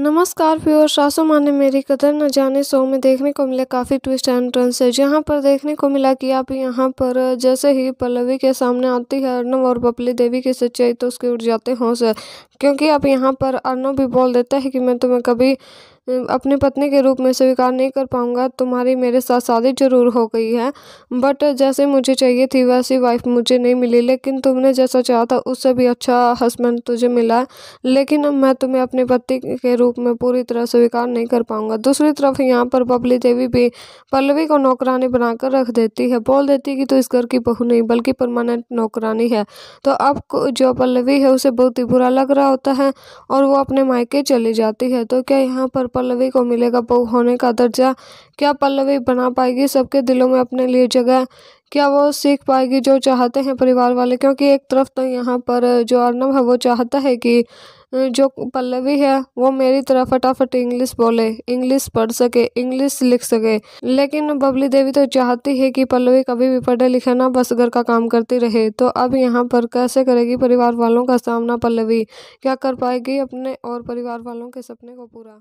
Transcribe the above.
नमस्कार प्योर सासू माँ ने मेरी कदर न जाने शो में देखने को मिले काफ़ी ट्विस्ट एंड टर्न्स है जहाँ पर देखने को मिला कि आप यहाँ पर जैसे ही पल्लवी के सामने आती है अर्नव और बबली देवी की सच्चाई तो उसके उठ जाते हों हाँ से क्योंकि आप यहाँ पर अर्नव भी बोल देता है कि मैं तुम्हें कभी अपने पत्नी के रूप में स्वीकार नहीं कर पाऊँगा तुम्हारी मेरे साथ शादी जरूर हो गई है बट जैसे मुझे चाहिए थी वैसी वाइफ मुझे नहीं मिली लेकिन तुमने जैसा चाहा था उससे भी अच्छा हस्बैंड तुझे मिला लेकिन मैं तुम्हें अपने पति के रूप में पूरी तरह स्वीकार नहीं कर पाऊँगा दूसरी तरफ यहाँ पर बबली देवी भी पल्लवी को नौकरानी बनाकर रख देती है बोल देती है कि तू तो इस घर की बहू नहीं बल्कि परमानेंट नौकरानी है तो अब जो पल्लवी है उसे बहुत ही बुरा लग रहा होता है और वो अपने मायके चली जाती है तो क्या यहाँ पर पल्लवी को मिलेगा भोग होने का दर्जा क्या पल्लवी बना पाएगी सबके दिलों में अपने लिए जगह क्या वो सीख पाएगी जो चाहते हैं परिवार वाले क्योंकि एक तरफ तो यहाँ पर जो अर्नब है वो चाहता है कि जो पल्लवी है वो मेरी तरह फटाफट इंग्लिश बोले इंग्लिश पढ़ सके इंग्लिश लिख सके लेकिन बबली देवी तो चाहती है कि पल्लवी कभी भी पढ़े लिखे ना बस घर का काम करती रहे तो अब यहाँ पर कैसे करेगी परिवार वालों का सामना पल्लवी क्या कर पाएगी अपने और परिवार वालों के सपने को पूरा